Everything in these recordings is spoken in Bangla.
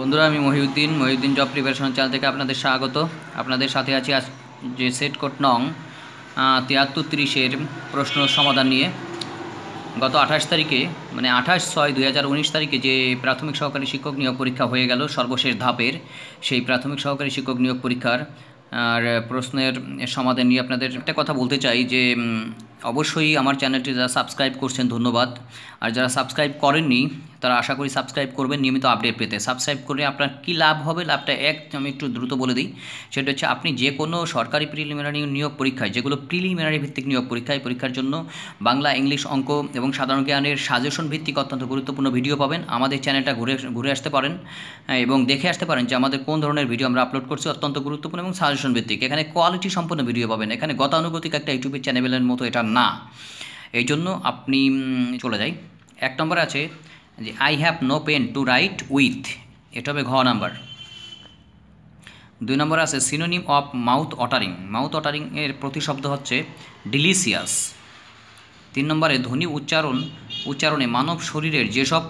বন্ধুরা আমি Mohiuddin Mohiuddin job preparation channel থেকে আপনাদের স্বাগত আপনাদের সাথে আছি আজ যে সেট কোড নং তিয়াত্তর তিরিশের প্রশ্ন সমাধান নিয়ে গত আঠাশ তারিখে মানে আঠাশ ছয় দুই তারিখে যে প্রাথমিক সহকারী শিক্ষক নিয়োগ পরীক্ষা হয়ে গেল সর্বশেষ ধাপের সেই প্রাথমিক সহকারী শিক্ষক নিয়োগ পরীক্ষার আর প্রশ্নের সমাধান নিয়ে আপনাদের একটা কথা বলতে চাই যে অবশ্যই আমার চ্যানেলটি যারা সাবস্ক্রাইব করছেন ধন্যবাদ আর যারা সাবস্ক্রাইব করেননি তারা আশা করি সাবস্ক্রাইব করবেন নিয়মিত আপডেট পেতে সাবস্ক্রাইব করলে আপনার কি লাভ হবে লাভটা এক আমি একটু দ্রুত বলে দিই সেটা হচ্ছে আপনি যে কোনো সরকারি প্রিলিমিনারি নিয়োগ পরীক্ষায় যেগুলো প্রিলিমিনারি ভিত্তিক নিয়োগ পরীক্ষায় পরীক্ষার জন্য বাংলা ইংলিশ অঙ্ক এবং সাধারণ জ্ঞানের সাজেশন ভিত্তিক অত্যন্ত গুরুত্বপূর্ণ ভিডিও পাবেন আমাদের চ্যানেলটা ঘুরে ঘুরে আসতে পারেন হ্যাঁ, এবং দেখে আসতে পারেন যে আমাদের কোন ধরনের ভিডিও আমরা আপলোড করছি অত্যন্ত গুরুত্বপূর্ণ এবং সাজেশন ভিত্তিক এখানে কোয়ালিটি সম্পন্ন ভিডিও পাবেন এখানে গতানুগতিক একটা ইউটিউবের চ্যানেলের মতো এটা না এই জন্য আপনি চলে যাই এক নম্বর আছে যে I have no pen to write with এটা হবে ঘ নাম্বার দুই নম্বর আছে synonym of mouth uttering mouth uttering এর প্রতিশব্দ হচ্ছে ডিলিসিয়াস তিন নম্বরে ধ্বনি উচ্চারণ উচ্চারণে মানব শরীরের যেসব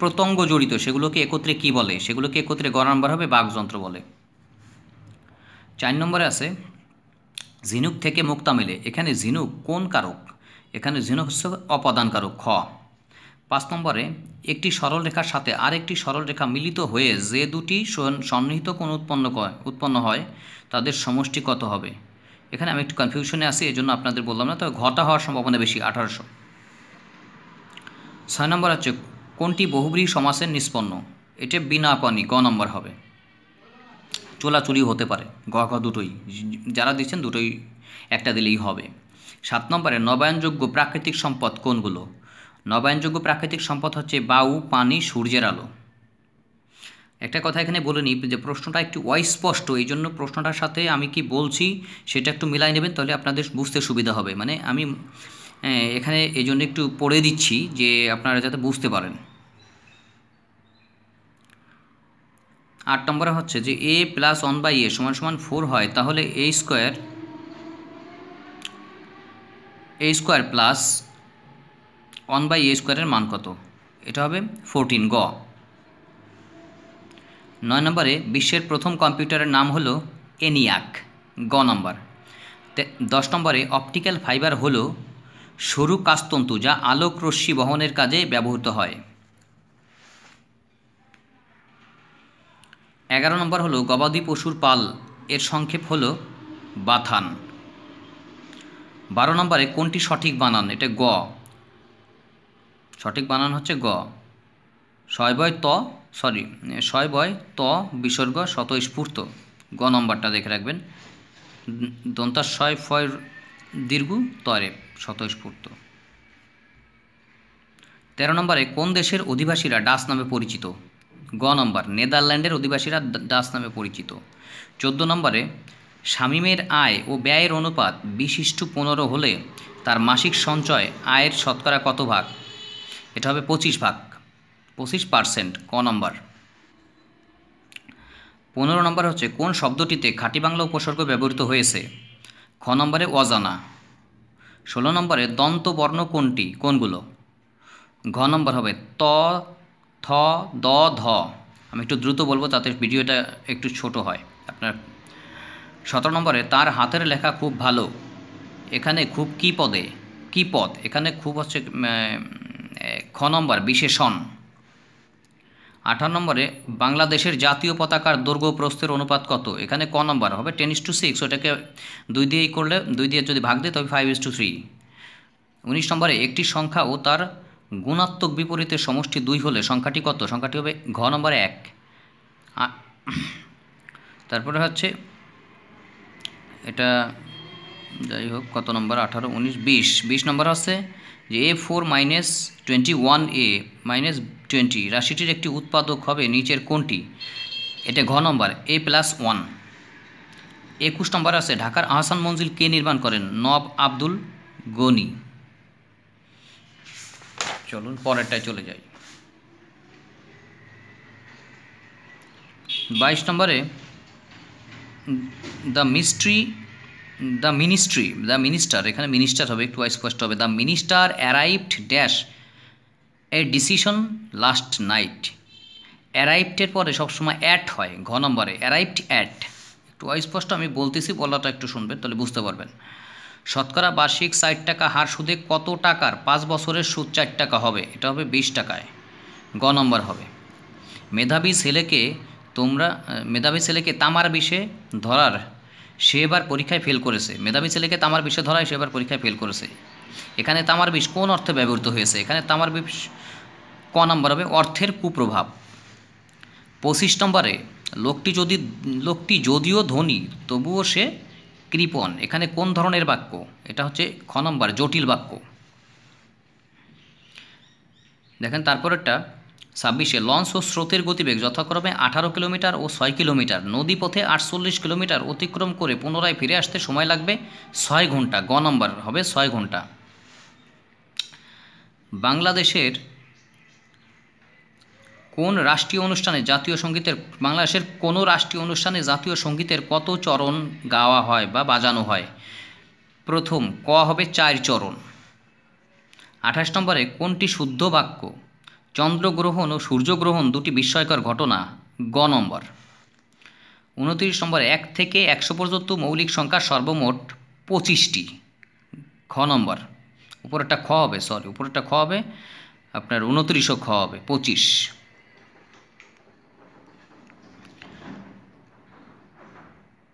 প্রত্যঙ্গ জড়িত সেগুলোকে একত্রে কি বলে সেগুলোকে একত্রে গ নাম্বার হবে বাঘযন্ত্র বলে চার নম্বরে আছে ঝিনুক থেকে মুক্তা মেলে এখানে ঝিনুক কোন কারক এখানে ঝিনুক হচ্ছে অপদান খ পাঁচ নম্বরে একটি সরল রেখার সাথে আরেকটি রেখা মিলিত হয়ে যে দুটি সন্নিহিত কোণ উৎপন্ন উৎপন্ন হয় তাদের সমষ্টি কত হবে এখানে আমি একটু কনফিউশনে আসি এই জন্য আপনাদের বললাম না তবে ঘটা হওয়ার সম্ভাবনা বেশি আঠারোশো ছয় নম্বর হচ্ছে কোনটি বহুব্রী সমাসের নিষ্পন্ন এটা বিনা পানি গ নম্বর হবে চোলাচুলি হতে পারে গ ঘ দুটোই যারা দিচ্ছেন দুটোই একটা দিলেই হবে সাত নম্বরে নবায়নযোগ্য প্রাকৃতিক সম্পদ কোনগুলো নবায়নযোগ্য প্রাকৃতিক সম্পদ হচ্ছে বাউ পানি সূর্যের আলো একটা কথা এখানে বলে নিই যে প্রশ্নটা একটু অস্পষ্ট এই জন্য প্রশ্নটার সাথে আমি কি বলছি সেটা একটু মিলাই নেবেন তাহলে আপনাদের বুঝতে সুবিধা হবে মানে আমি এখানে এই জন্য একটু পড়ে দিচ্ছি যে আপনারা যাতে বুঝতে পারেন আট নম্বরে হচ্ছে যে a plus one by a সমান সমান ফোর হয় তাহলে a square a square plus one by a স্কোয়ারের মান কত এটা হবে ফোরটিন গ নয় নম্বরে বিশ্বের প্রথম কম্পিউটারের নাম হলো এনিয়াক গ নম্বর দশ নম্বরে অপটিক্যাল ফাইবার হল সরু কাস্তন্তু যা আলোক রশ্মি বহনের কাজে ব্যবহৃত হয় এগারো নম্বর হলো গবাদি পশুর পাল এর সংক্ষেপ হল বাথান বারো নম্বরে কোনটি সঠিক বানান এটা গ সঠিক বানান হচ্ছে গ শয়বয় ত সরি শয়বয় বয় ত বিসর্গ স্ফূর্ত গ নম্বরটা দেখে রাখবেন শয় ফয় দীর্ঘ তরে স্ফূর্ত তেরো নম্বরে কোন দেশের অধিবাসীরা ডাস নামে পরিচিত গ নম্বর নেদারল্যান্ডের অধিবাসীরা ডাস নামে পরিচিত চোদ্দ নম্বরে শামীমের আয় ও ব্যয়ের অনুপাত বিশিষ্ট পনেরো হলে তার মাসিক সঞ্চয় আয়ের শতকরা কত ভাগ এটা হবে পঁচিশ ভাগ পঁচিশ পার্সেন্ট ক নম্বর পনেরো নম্বর হচ্ছে কোন শব্দটিতে খাঁটি বাংলা উপসর্গ ব্যবহৃত হয়েছে খ নম্বরে অজানা ষোলো নম্বরে দন্ত বর্ণ কোনটি কোনগুলো ঘ নম্বর হবে ত থ দ ধ আমি একটু দ্রুত বলবো তাতে ভিডিওটা একটু ছোট হয় আপনার সতেরো নম্বরে তার হাতের লেখা খুব ভালো এখানে খুব কি পদে কি পদ এখানে খুব হচ্ছে খ নম্বর বিশেষণ আঠারো নম্বরে বাংলাদেশের জাতীয় পতাকার দৈর্ঘ্য প্রস্থের অনুপাত কত এখানে ক নম্বর হবে টেন ইস টু সিক্স ওটাকে দুই দিয়েই করলে দুই দিয়ে যদি ভাগ দিই তবে ফাইভ ইস টু থ্রি উনিশ নম্বরে একটি সংখ্যা ও তার গুণাত্মক বিপরীতে সমষ্টি দুই হলে সংখ্যাটি কত সংখ্যাটি হবে ঘ নম্বর এক তারপরে হচ্ছে এটা যাই হোক কত নম্বর আঠারো উনিশ বিশ বিশ নম্বর আছে যে a four minus twenty one a minus twenty রাশিটির একটি উৎপাদক হবে নিচের কোনটি এটা ঘ নম্বর এ প্লাস ওয়ান একুশ নম্বর আছে ঢাকার আহসান মঞ্জিল কে নির্মাণ করেন নব আব্দুল গনি চলুন পরেরটায় চলে যাই বাইশ নম্বরে the mystery the ministry the minister এখানে মিনিস্টার হবে একটু স্পষ্ট হবে the minister arrived dash a decision last night অ্যারাইভডের পরে সবসময় অ্যাট হয় ঘ নম্বরে অ্যারাইভড অ্যাট একটু স্পষ্ট আমি বলতেছি বলাটা একটু শুনবেন তাহলে বুঝতে পারবেন শতকরা বার্ষিক ষাট টাকা হার সুদে কত টাকার পাঁচ বছরের সুদ চার টাকা হবে এটা হবে বিশ টাকায় গ নম্বর হবে মেধাবী ছেলেকে তোমরা মেধাবী ছেলেকে তামার বিষে ধরার সে এবার পরীক্ষায় ফেল করেছে মেধাবী ছেলেকে তামার বিষে ধরায় সে এবার পরীক্ষায় ফেল করেছে এখানে তামার বিষ কোন অর্থে ব্যবহৃত হয়েছে এখানে তামার বিষ ক নম্বর হবে অর্থের কুপ্রভাব পঁচিশ নম্বরে লোকটি যদি লোকটি যদিও ধনী তবুও সে কৃপণ এখানে কোন ধরনের বাক্য এটা হচ্ছে খ নম্বর জটিল বাক্য দেখেন তারপরেরটা ছাব্বিশে লঞ্চ ও স্রোতের গতিবেগ যথাক্রমে আঠারো কিলোমিটার ও ছয় কিলোমিটার নদীপথে আটচল্লিশ কিলোমিটার অতিক্রম করে পুনরায় ফিরে আসতে সময় লাগবে ছয় ঘন্টা গ নম্বর হবে ছয় ঘন্টা বাংলাদেশের কোন রাষ্ট্রীয় অনুষ্ঠানে জাতীয় সঙ্গীতের বাংলাদেশের কোন রাষ্ট্রীয় অনুষ্ঠানে জাতীয় সঙ্গীতের কত চরণ গাওয়া হয় বা বাজানো হয় প্রথম ক হবে চার চরণ আঠাশ নম্বরে কোনটি শুদ্ধ বাক্য চন্দ্রগ্রহণ ও সূর্যগ্রহণ দুটি বিস্ময়কর ঘটনা গ নম্বর উনত্রিশ নম্বর এক থেকে একশো পর্যন্ত মৌলিক সংখ্যা সর্বমোট পঁচিশটি খ নম্বর উপরেরটা খ হবে সরি উপরেরটা খ হবে আপনার উনত্রিশও খ হবে পঁচিশ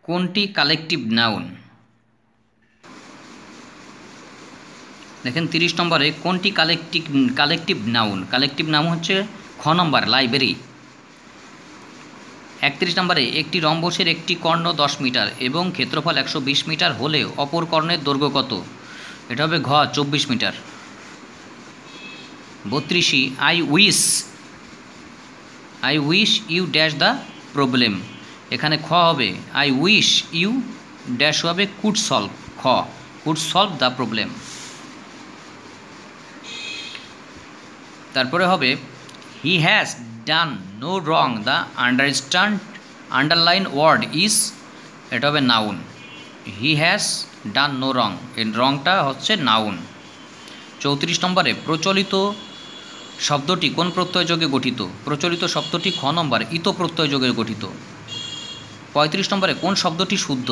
কোনটি কালেকটিভ নাউন দেখেন তিরিশ নম্বরে কোনটি কালেকটিভ কালেকটিভ নাউন কালেকটিভ নাম হচ্ছে খ নম্বর লাইব্রেরি একত্রিশ নম্বরে একটি রম্বসের একটি কর্ণ দশ মিটার এবং ক্ষেত্রফল একশো বিশ মিটার হলে অপর কর্ণের দৈর্ঘ্য কত এটা হবে ঘ চব্বিশ মিটার বত্রিশই I wish I wish you dash the problem এখানে খ হবে আই উইশ ইউ ড্যাশ হবে কুড সলভ খ কুড সলভ দ্য প্রবলেম তারপরে হবে he has done no wrong the understand underline word is এটা হবে noun he has done no wrong এর রংটা হচ্ছে নাউন চৌত্রিশ নম্বরে প্রচলিত শব্দটি কোন প্রত্যয় যোগে গঠিত প্রচলিত শব্দটি খ নম্বর ইত প্রত্যয় যোগে গঠিত পঁয়ত্রিশ নম্বরে কোন শব্দটি শুদ্ধ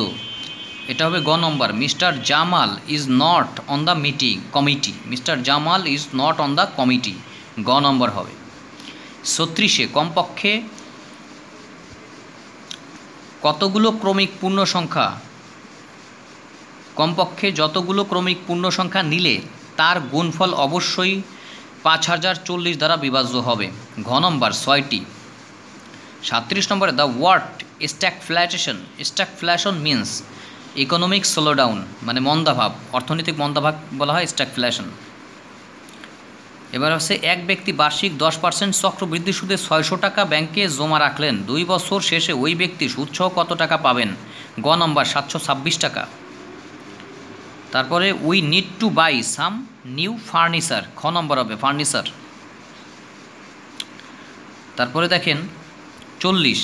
এটা হবে গ নম্বর mister Jamal is not on the meeting committee mister Jamal is not on the committee গ নম্বর হবে ছত্রিশে কমপক্ষে কতগুলো ক্রমিক পূর্ণ সংখ্যা কমপক্ষে যতগুলো ক্রমিক পূর্ণ সংখ্যা নিলে তার গুণফল অবশ্যই পাঁচ হাজার চল্লিশ দ্বারা বিভাজ্য হবে ঘ নম্বর ছয়টি সাত্রিশ নম্বরে the word stagflation stagflation means economic slowdown মানে মন্দাভাব অর্থনৈতিক মন্দাভাব বলা হয় স্ট্যাক ফ্ল্যাশন এবার হচ্ছে এক ব্যক্তি বার্ষিক দশ পার্সেন্ট চক্রবৃদ্ধি সুদে ছয়শো টাকা ব্যাংকে জমা রাখলেন দুই বছর শেষে ওই ব্যক্তি সুচ্ছ কত টাকা পাবেন গ নম্বর সাতশো ছাব্বিশ টাকা তারপরে we need to buy some new furniture খ নম্বর হবে ফার্নিচার তারপরে দেখেন চল্লিশ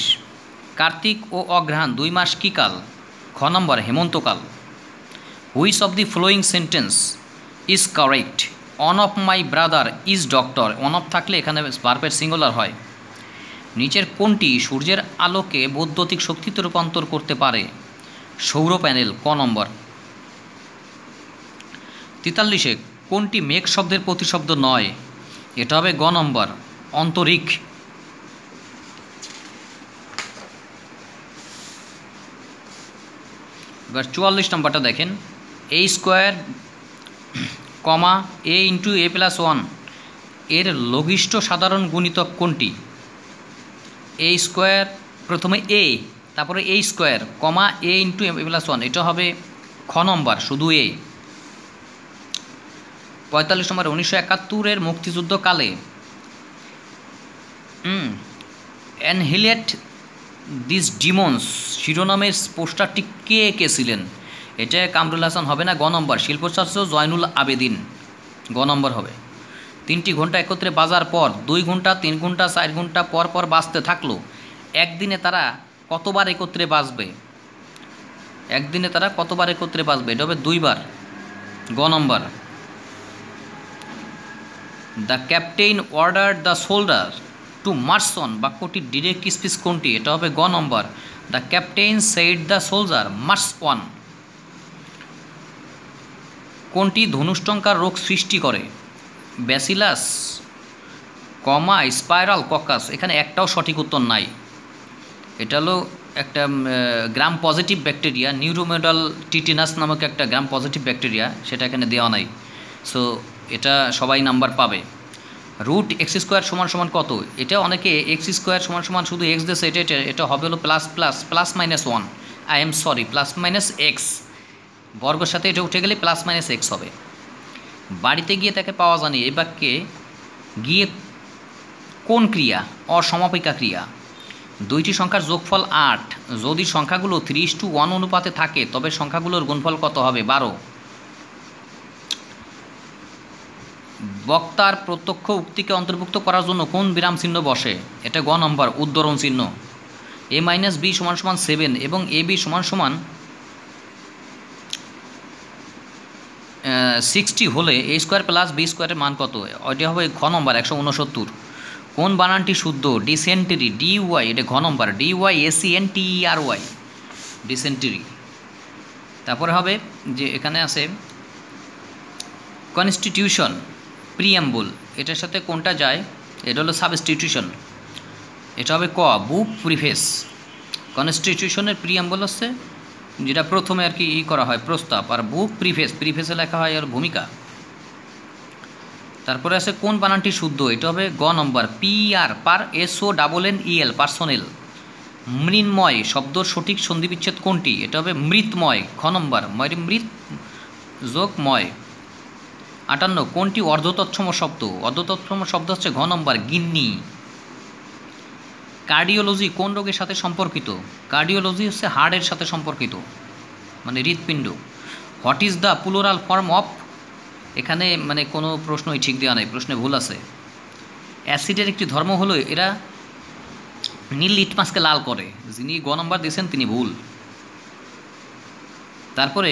কার্তিক ও অগ্রহায়ণ দুই মাস কী কাল খ নম্বর হেমন্তকাল which of the following sentence is correct one of my brother is doctor one of থাকলে এখানে ভার্বের সিঙ্গুলার হয় নিচের কোনটি সূর্যের আলোকে বৈদ্যুতিক শক্তিতে রূপান্তর করতে পারে সৌর প্যানেল ক নম্বর তেতাল্লিশে কোনটি মেঘ শব্দের প্রতিশব্দ নয় এটা হবে গ নম্বর অন্তরিক এবার চুয়াল্লিশ নম্বরটা দেখেন এই square comma a into a plus one এর লঘিষ্ঠ সাধারণ গুণিতক কোনটি এ স্কোয়ার প্রথমে এ তারপরে a square comma a into a plus one এটা হবে খ নম্বর শুধু এ পঁয়তাল্লিশ নম্বর উনিশশো একাত্তরের মুক্তিযুদ্ধকালে অ্যানহিলেট দিস ডিমন্স শিরোনামের পোস্টারটি কে এঁকেছিলেন এটা কামরুল হাসান হবে না গ নম্বর শিল্পচর্চ জয়নুল আবেদিন গ নম্বর হবে তিনটি ঘন্টা একত্রে বাজার পর দুই ঘন্টা তিন ঘন্টা চার ঘন্টা পর পর বাঁচতে থাকলো একদিনে তারা কতবার একত্রে বাঁচবে একদিনে তারা কতবার একত্রে বাঁচবে এটা হবে দুইবার গ নম্বর the captain order the soldier to march on বাক্যটি ডিরেক্ট স্পিচ কোনটি এটা হবে গ নম্বর the captain said the soldier march on কোনটি ধনুষ্টঙ্কার রোগ সৃষ্টি করে ব্যাসিলাস কমা স্পাইরাল ককাস এখানে একটাও সঠিক উত্তর নাই এটা হলো একটা গ্রাম পজিটিভ ব্যাকটেরিয়া নিউরোমেডাল টিটিনাস নামক একটা গ্রাম পজিটিভ ব্যাকটেরিয়া সেটা এখানে দেওয়া নাই সো এটা সবাই নাম্বার পাবে রুট এক্স স্কোয়ার সমান সমান কত এটা অনেকে এক্স স্কোয়ার সমান সমান শুধু এক্স দেশে এটা এটা হবে হলো plus plus plus minus one I am sorry plus minus x বর্গের সাথে এটা উঠে গেলে প্লাস মাইনাস এক্স হবে বাড়িতে গিয়ে তাকে পাওয়া যায়নি এই বাক্যে গিয়ে কোন ক্রিয়া অসমাপিকা ক্রিয়া দুইটি সংখ্যার যোগফল আট যদি সংখ্যাগুলো থ্রি টু ওয়ান অনুপাতে থাকে তবে সংখ্যাগুলোর গুণফল কত হবে বারো বক্তার প্রত্যক্ষ উক্তিকে অন্তর্ভুক্ত করার জন্য কোন বিরাম চিহ্ন বসে এটা গ নম্বর উদ্ধরণ চিহ্ন এ মাইনাস বি সমান সমান সেভেন এবং এ বি সমান সমান সিক্সটি হলে এ স্কোয়ার প্লাস বি স্কোয়ারের মান কত ওইটি হবে ঘ নম্বর একশো উনসত্তর কোন বানানটি শুদ্ধ ডিসেন্টেরি ওয়াই এটা ঘ number D Y S E N T R Y dysentery তারপরে হবে যে এখানে আছে কনস্টিটিউশন প্রিয়াম্বুল এটার সাথে কোনটা যায় এটা হলো সাবস্টিটিউশন এটা হবে ক বুক প্রিফেস কনস্টিটিউশনের প্রিয়াম্বল হচ্ছে যেটা প্রথমে আর কি ই করা হয় প্রস্তাব আর বুক প্রিফেস প্রিফেসে লেখা হয় আর ভূমিকা তারপরে আছে কোন বানানটি শুদ্ধ এটা হবে গ number P R per S O double N E L personnel মৃন্ময় শব্দ সঠিক সন্ধিবিচ্ছেদ কোনটি এটা হবে মৃতময় খ নম্বর ময়ের মৃত যোগময় আটান্ন কোনটি অর্ধতৎসম শব্দ অর্ধতৎসম শব্দ হচ্ছে ঘ নম্বর গিন্নি কার্ডিওলজি কোন রোগের সাথে সম্পর্কিত কার্ডিওলজি হচ্ছে হার্টের সাথে সম্পর্কিত মানে হৃৎপিণ্ড what is the plural form of এখানে মানে কোনো প্রশ্নই ঠিক দেওয়া নাই প্রশ্নে ভুল আছে অ্যাসিডের একটি ধর্ম হলো এরা নীল লিটমাসকে লাল করে যিনি গ নম্বর দিয়েছেন তিনি ভুল তারপরে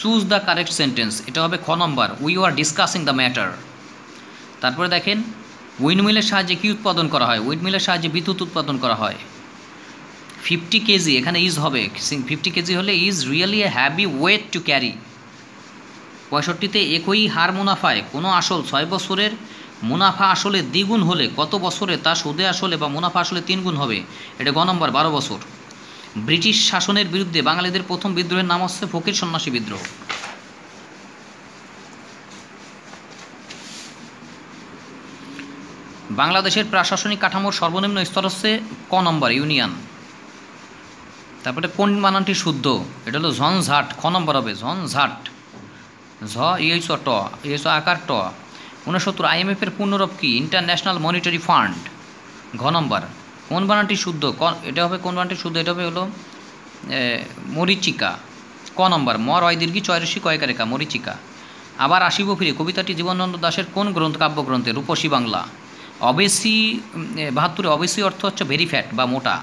চুজ দ্য কারেক্ট সেন্টেন্স এটা হবে খ number we are discussing the matter তারপরে দেখেন উইন্ডমিলের সাহায্যে কী উৎপাদন করা হয় উইন্ডমিলের সাহায্যে বিদ্যুৎ উৎপাদন করা হয় ফিফটি কেজি এখানে ইজ হবে ফিফটি কেজি হলে is really a heavy weight to carry পঁয়ষট্টিতে একই হার মুনাফায় কোনো আসল ছয় বছরের মুনাফা আসলে দ্বিগুণ হলে কত বছরে তা সুদে আসলে বা মুনাফা আসলে তিনগুণ হবে এটা গ নম্বর বারো বছর ব্রিটিশ শাসনের বিরুদ্ধে বাঙালিদের প্রথম বিদ্রোহের নাম হচ্ছে ফকির সন্ন্যাসী বিদ্রোহ বাংলাদেশের প্রশাসনিক কাঠামোর সর্বনিম্ন স্তর হচ্ছে ক নম্বর ইউনিয়ন তারপরে কোন বানানটি শুদ্ধ এটা হলো ঝনঝাট খ নম্বর হবে ঝনঝাট ঝ ইয়েছ ট ইয়েছ আকার ট উনসত্তর আইএমএফের পূর্ণরূপ কি ইন্টারন্যাশনাল মনিটারি ফান্ড ঘ নম্বর কোন বানানটি শুদ্ধ ক এটা হবে কোন বানানটি শুদ্ধ এটা হবে হলো মরিচিকা ক নম্বর ম রয় দীর্ঘি চয়রসি কয়কারেকা মরিচিকা আবার আসিব ফিরে কবিতাটি জীবনানন্দ দাশের কোন গ্রন্থ কাব্যগ্রন্থে রূপসী বাংলা অবেসি বাহাত্তরে অবেসি অর্থ হচ্ছে ভেরি ফ্যাট বা মোটা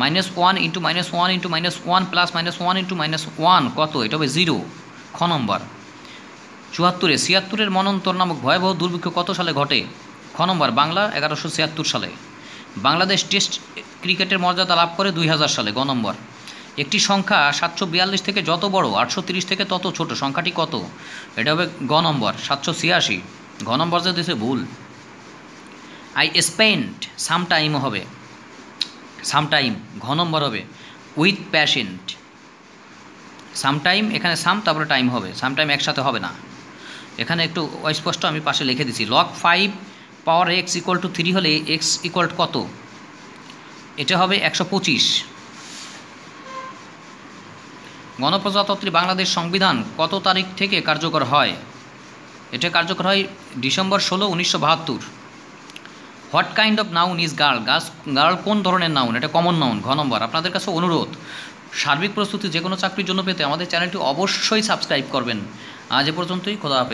minus one into minus one into minus one plus minus one into minus one কত এটা হবে জিরো খ নম্বর চুয়াত্তরে ছিয়াত্তরের মনন্তর নামক ভয়াবহ দুর্ভিক্ষ কত সালে ঘটে খ নম্বর বাংলা এগারোশো ছিয়াত্তর সালে বাংলাদেশ টেস্ট ক্রিকেটের মর্যাদা লাভ করে দুই হাজার সালে গ নম্বর একটি সংখ্যা সাতশো বিয়াল্লিশ থেকে যত বড় আটশো তিরিশ থেকে তত ছোট সংখ্যাটি কত এটা হবে গ নম্বর সাতশো ছিয়াশি ঘ নম্বর যে দেশে ভুল আই স্পেন্ড সাম টাইম হবে সাম টাইম ঘ নম্বর হবে উইথ প্যাশেন্ট সামটাইম এখানে সাম তারপরে টাইম হবে সামটাইম একসাথে হবে না এখানে একটু অস্পষ্ট আমি পাশে লিখে দিছি log five power x equal to three হলে এক্স ইকুয়াল কত এটা হবে একশো পঁচিশ গণপ্রজাতন্ত্রী বাংলাদেশ সংবিধান কত তারিখ থেকে কার্যকর হয় এটা কার্যকর হয় ডিসেম্বর ষোলো উনিশশো বাহাত্তর what kind of noun is girl গাছ গার্ল কোন ধরনের নাউন এটা কমন নাউন ঘ নম্বর আপনাদের কাছে অনুরোধ সার্বিক প্রস্তুতি যে কোনো চাকরির জন্য পেতে আমাদের চ্যানেলটি অবশ্যই সাবস্ক্রাইব করবেন আজ এ পর্যন্তই খোদা হাফেজ